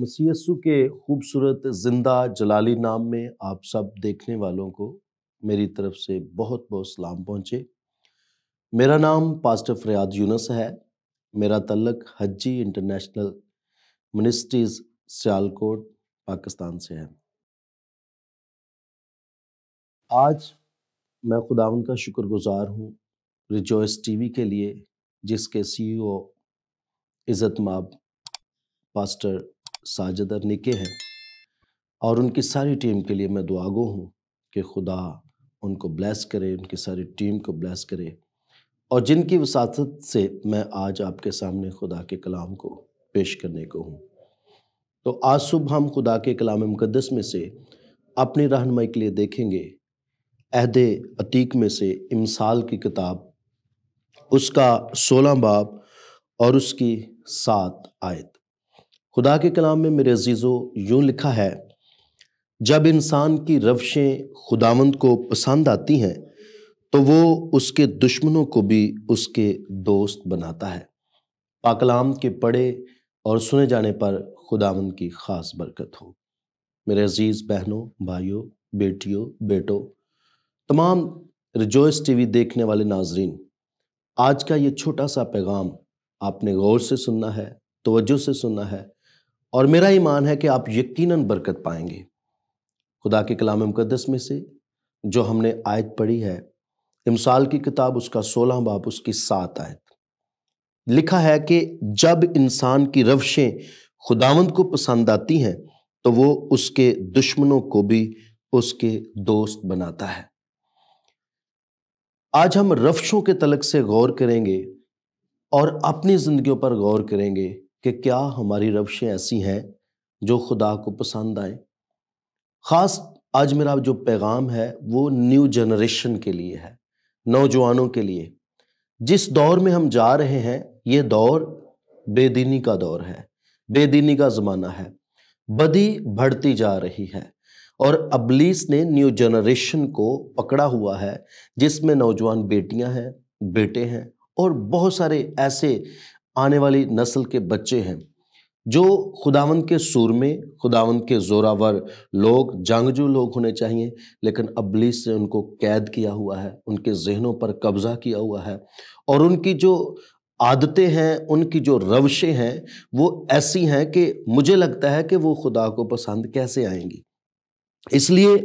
मसीसु के खूबसूरत ज़िंदा जलाली नाम में आप सब देखने वालों को मेरी तरफ से बहुत बहुत सलाम पहुँचे मेरा नाम पास्टर फरियाद यूनस है मेरा तल्लक हज्जी इंटरनेशनल मिनिस्ट्रीज़ सियालकोट पाकिस्तान से है आज मैं खुदा का शुक्रगुजार हूँ रिजॉयस टीवी के लिए जिसके सीईओ e इज़्ज़त माब पास्टर साजिद निके हैं और उनकी सारी टीम के लिए मैं दुआगो हूँ कि खुदा उनको ब्लेस करे उनकी सारी टीम को ब्लेस करे और जिनकी वसात से मैं आज आपके सामने खुदा के कलाम को पेश करने को हूँ तो आज सुबह हम खुदा के कलाम मुकदस में से अपनी रहनमई के लिए देखेंगे अहद अतीक में से इमसाल की किताब उसका सोलह बाब और उसकी सात आयत खुदा के कलाम में मेरे अजीज़ों यूँ लिखा है जब इंसान की रवशें खुदावंद को पसंद आती हैं तो वो उसके दुश्मनों को भी उसके दोस्त बनाता है पाकलाम के पढ़े और सुने जाने पर खुदावंद की ख़ास बरकत हो मेरे अजीज़ बहनों भाइयों बेटियों बेटों तमाम रिजोइस टीवी देखने वाले नाजरीन आज का ये छोटा सा पैगाम आपने गौर से सुनना है तोज्जो से सुनना है और मेरा ईमान है कि आप यकीनन बरकत पाएंगे खुदा के कलाम मुकदस में से जो हमने आयत पढ़ी है इमसाल की किताब उसका सोलह बाप उसकी सात आयत लिखा है कि जब इंसान की रवशें खुदावंद को पसंद आती हैं तो वो उसके दुश्मनों को भी उसके दोस्त बनाता है आज हम रफ्शों के तलक से गौर करेंगे और अपनी ज़िंदगियों पर गौर करेंगे कि क्या हमारी रवशें ऐसी हैं जो खुदा को पसंद आए ख़ास आज मेरा जो पैगाम है वो न्यू जनरेशन के लिए है नौजवानों के लिए जिस दौर में हम जा रहे हैं ये दौर बेदीनी का दौर है बेदीनी का ज़माना है बदी बढ़ती जा रही है और अबलीस ने न्यू जनरेशन को पकड़ा हुआ है जिसमें नौजवान बेटियां हैं बेटे हैं और बहुत सारे ऐसे आने वाली नस्ल के बच्चे हैं जो खुदावंद के सुर में खुदावंद के जोरावर लोग जंगजू लोग होने चाहिए लेकिन अबलीस ने उनको कैद किया हुआ है उनके जहनों पर कब्ज़ा किया हुआ है और उनकी जो आदतें हैं उनकी जो रवशें हैं वो ऐसी हैं कि मुझे लगता है कि वो खुदा को पसंद कैसे आएंगी इसलिए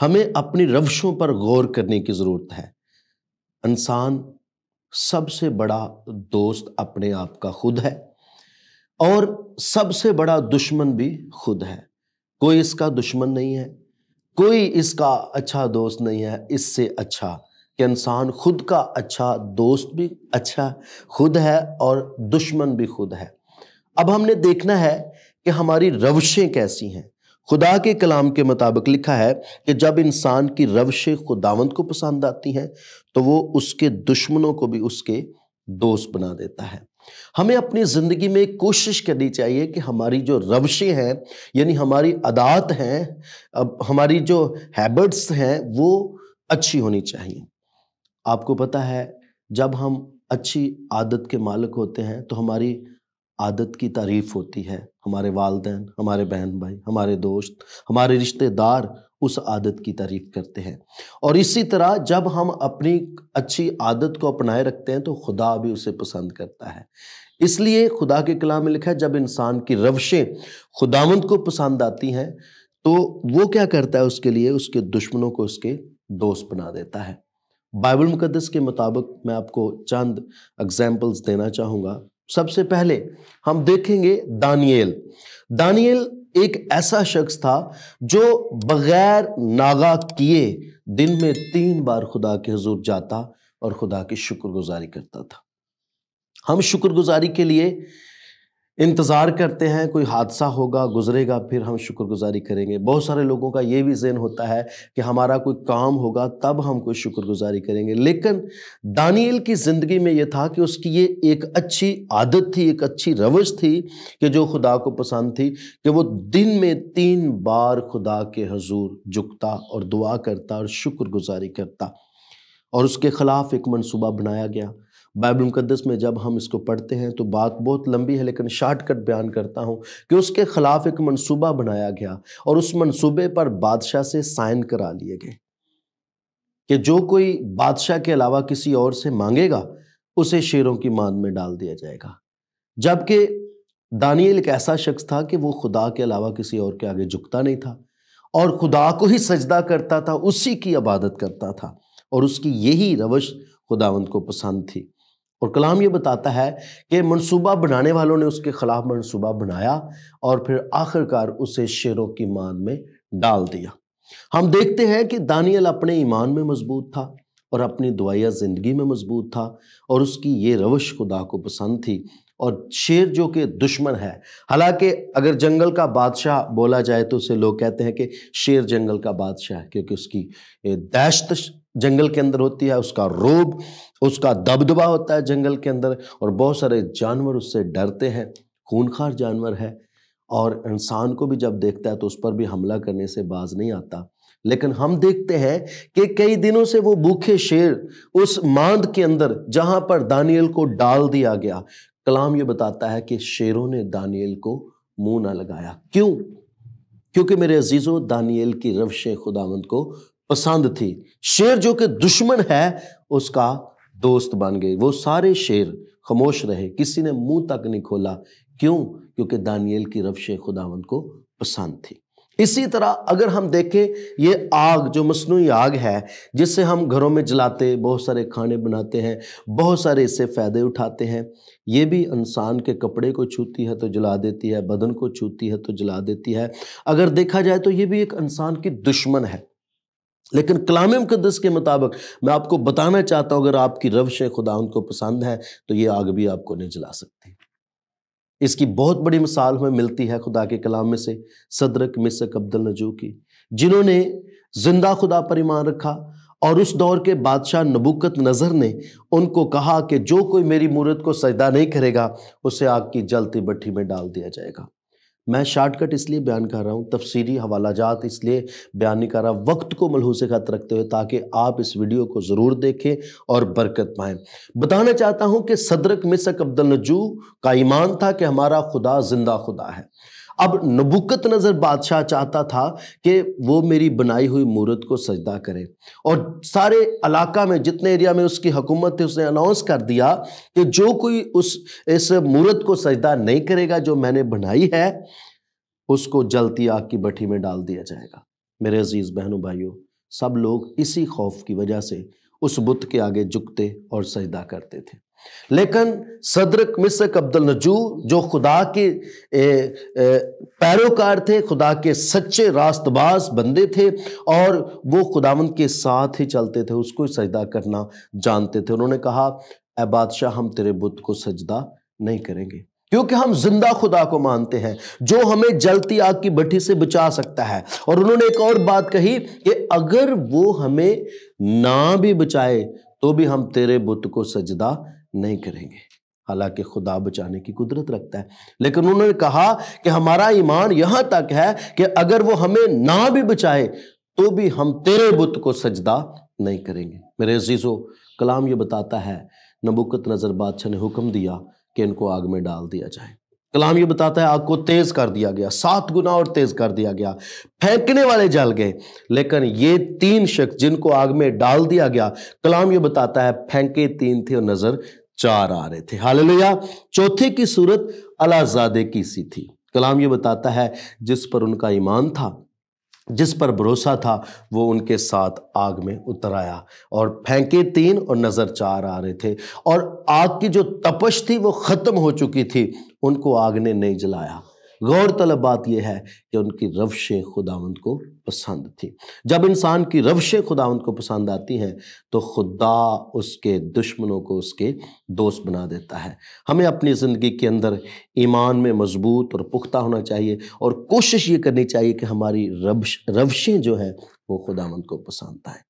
हमें अपनी रवशों पर गौर करने की ज़रूरत है इंसान सबसे बड़ा दोस्त अपने आप का खुद है और सबसे बड़ा दुश्मन भी खुद है कोई इसका दुश्मन नहीं है कोई इसका अच्छा दोस्त नहीं है इससे अच्छा कि इंसान खुद का अच्छा दोस्त भी अच्छा खुद है और दुश्मन भी खुद है अब हमने देखना है कि हमारी रवशें कैसी हैं खुदा के कलाम के मुताबिक लिखा है कि जब इंसान की रवशें खुदावंत को पसंद आती हैं तो वो उसके दुश्मनों को भी उसके दोस्त बना देता है हमें अपनी ज़िंदगी में कोशिश करनी चाहिए कि हमारी जो रवशें हैं यानी हमारी अदात हैं अब हमारी जो हैबिट्स हैं वो अच्छी होनी चाहिए आपको पता है जब हम अच्छी आदत के मालिक होते हैं तो हमारी आदत की तारीफ होती है हमारे वालदेन हमारे बहन भाई हमारे दोस्त हमारे रिश्तेदार उस आदत की तारीफ करते हैं और इसी तरह जब हम अपनी अच्छी आदत को अपनाए रखते हैं तो खुदा भी उसे पसंद करता है इसलिए खुदा के कलाम में लिखा है जब इंसान की रवशें खुदावंत को पसंद आती हैं तो वो क्या करता है उसके लिए उसके दुश्मनों को उसके दोस्त बना देता है बाइबल मुकदस के मुताबिक मैं आपको चंद एग्जाम्पल्स देना चाहूँगा सबसे पहले हम देखेंगे दानियल दानियल एक ऐसा शख्स था जो बगैर नागा किए दिन में तीन बार खुदा के हजूर जाता और खुदा की शुक्रगुजारी करता था हम शुक्रगुजारी के लिए इंतज़ार करते हैं कोई हादसा होगा गुजरेगा फिर हम शुक्रगुजारी करेंगे बहुत सारे लोगों का ये भी जेन होता है कि हमारा कोई काम होगा तब हम कोई शुक्रगुजारी करेंगे लेकिन दानियल की ज़िंदगी में यह था कि उसकी ये एक अच्छी आदत थी एक अच्छी रवश थी कि जो खुदा को पसंद थी कि वो दिन में तीन बार खुदा के हजूर झुकता और दुआ करता और शुक्रगुजारी करता और उसके ख़िलाफ़ एक मनसूबा बनाया गया बाइबल मुकदस में जब हम इसको पढ़ते हैं तो बात बहुत लंबी है लेकिन कट बयान करता हूँ कि उसके ख़िलाफ़ एक मनसूबा बनाया गया और उस मनसूबे पर बादशाह से साइन करा लिए गए कि जो कोई बादशाह के अलावा किसी और से मांगेगा उसे शेरों की मान में डाल दिया जाएगा जबकि दानियल एक ऐसा शख्स था कि वो खुदा के अलावा किसी और के आगे झुकता नहीं था और खुदा को ही सजदा करता था उसी की इबादत करता था और उसकी यही रवश खुदावंत को पसंद थी और कलाम ये बताता है कि मनसूबा बनाने वालों ने उसके ख़िलाफ़ मनसूबा बनाया और फिर आखिरकार उसे शेरों की मान में डाल दिया हम देखते हैं कि दानियल अपने ईमान में मजबूत था और अपनी दुआया ज़िंदगी में मजबूत था और उसकी ये रवश खुदा को पसंद थी और शेर जो कि दुश्मन है हालांकि अगर जंगल का बादशाह बोला जाए तो उसे लोग कहते हैं कि शेर जंगल का बादशाह है क्योंकि उसकी दहशत जंगल के अंदर होती है उसका रोब उसका दबदबा होता है जंगल के अंदर और बहुत सारे जानवर उससे डरते हैं खूनखार जानवर है और इंसान को भी जब देखता है तो उस पर भी हमला करने से बाज नहीं आता लेकिन हम देखते हैं कि कई दिनों से वो भूखे शेर उस मांद के अंदर जहां पर दानियल को डाल दिया गया कलाम ये बताता है कि शेरों ने दानियल को मुंह ना लगाया क्यों क्योंकि मेरे अजीज़ों दानियल की रवशें खुदावंद को पसंद थी शेर जो कि दुश्मन है उसका दोस्त बन गए वो सारे शेर खामोश रहे किसी ने मुंह तक नहीं खोला क्यों क्योंकि दानियल की रफ्श खुदावंद को पसंद थी इसी तरह अगर हम देखें ये आग जो मसनू आग है जिससे हम घरों में जलाते बहुत सारे खाने बनाते हैं बहुत सारे इससे फ़ायदे उठाते हैं ये भी इंसान के कपड़े को छूती है तो जला देती है बदन को छूती है तो जला देती है अगर देखा जाए तो ये भी एक इंसान की दुश्मन है लेकिन कलाम मुकदस के मुताबिक मैं आपको बताना चाहता हूँ अगर आपकी रवश खुदा उनको पसंद है तो ये आग भी आपको नहीं जला सकती इसकी बहुत बड़ी मिसाल हमें मिलती है खुदा के कलाम में से सदरक मिसक अब्दुल नजू की जिन्होंने जिंदा खुदा पर ईमान रखा और उस दौर के बादशाह नबुकत नज़र ने उनको कहा कि जो कोई मेरी मूर्त को सजदा नहीं करेगा उसे आग की जलती भट्टी में डाल दिया जाएगा मैं शार्टकट इसलिए बयान कर रहा हूँ तफसीरी हवाला जात इसलिए बयान नहीं कर रहा वक्त को मलहूस खत रखते हुए ताकि आप इस वीडियो को ज़रूर देखें और बरकत पाएँ बताना चाहता हूँ कि सदरक मिसक अब्दुलनजू का ईमान था कि हमारा खुदा जिंदा खुदा है अब नबुकत नज़र बादशाह चाहता था कि वो मेरी बनाई हुई मूर्त को सजदा करे और सारे इलाका में जितने एरिया में उसकी हुकूमत थी उसने अनाउंस कर दिया कि जो कोई उस इस मूर्त को सजदा नहीं करेगा जो मैंने बनाई है उसको जलती आग की भट्टी में डाल दिया जाएगा मेरे अजीज़ बहनों भाइयों सब लोग इसी खौफ की वजह से उस बुत के आगे झुकते और सजदा करते थे लेकिन सदरक मिसक अब्दुल नजू जो खुदा के पैरोकार थे खुदा के सच्चे रास्तबाज बंदे थे और वो खुदावंद के साथ ही चलते थे उसको सजदा करना जानते थे उन्होंने कहा ए बादशाह हम तेरे बुद्ध को सजदा नहीं करेंगे क्योंकि हम जिंदा खुदा को मानते हैं जो हमें जलती आग की भट्टी से बचा सकता है और उन्होंने एक और बात कही कि अगर वो हमें ना भी बचाए तो भी हम तेरे बुत को सजदा नहीं करेंगे हालांकि खुदा बचाने की कुदरत रखता है लेकिन उन्होंने कहा कि हमारा ईमान यहां तक है कि अगर वो हमें ना भी बचाए तो भी हम तेरे बुत को सजदा नहीं करेंगे मेरे अजीज़ो कलाम ये बताता है नबुकत नज़र बादशाह ने हुक्म दिया कि इनको आग में डाल दिया जाए कलाम ये बताता है आग को तेज़ कर दिया गया सात गुना और तेज़ कर दिया गया फेंकने वाले जल गए लेकिन ये तीन शख्स जिनको आग में डाल दिया गया कलाम ये बताता है फेंके तीन थे और नज़र चार आ रहे थे लोया चौथे की सूरत अलाजादे की सी थी कलाम ये बताता है जिस पर उनका ईमान था जिस पर भरोसा था वो उनके साथ आग में उतर आया और फेंके तीन और नज़र चार आ रहे थे और आग की जो तपश थी वो ख़त्म हो चुकी थी उनको आग ने नहीं जलाया गौरतलब बात यह है कि उनकी रवशें खुदावंद को पसंद थी जब इंसान की रवशें खुदावंद को पसंद आती हैं तो खुदा उसके दुश्मनों को उसके दोस्त बना देता है हमें अपनी ज़िंदगी के अंदर ईमान में मजबूत और पुख्ता होना चाहिए और कोशिश ये करनी चाहिए कि हमारी रवश रवशें जो हैं वो खुदावंद को पसंद आएँ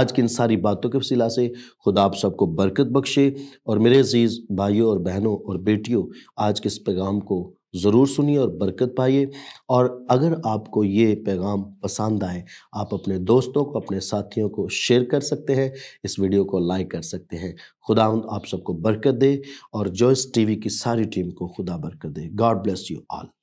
आज की इन सारी बातों के वसीला से खुदा आप सबको बरकत बख्शे और मेरे अजीज़ भाइयों और बहनों और बेटियों आज के इस पैगाम को ज़रूर सुनिए और बरकत पाइए और अगर आपको ये पैगाम पसंद आए आप अपने दोस्तों को अपने साथियों को शेयर कर सकते हैं इस वीडियो को लाइक कर सकते हैं खुदा आप सबको बरकत दे और जॉयस टीवी की सारी टीम को खुदा बरकत दे गॉड ब्लेस यू ऑल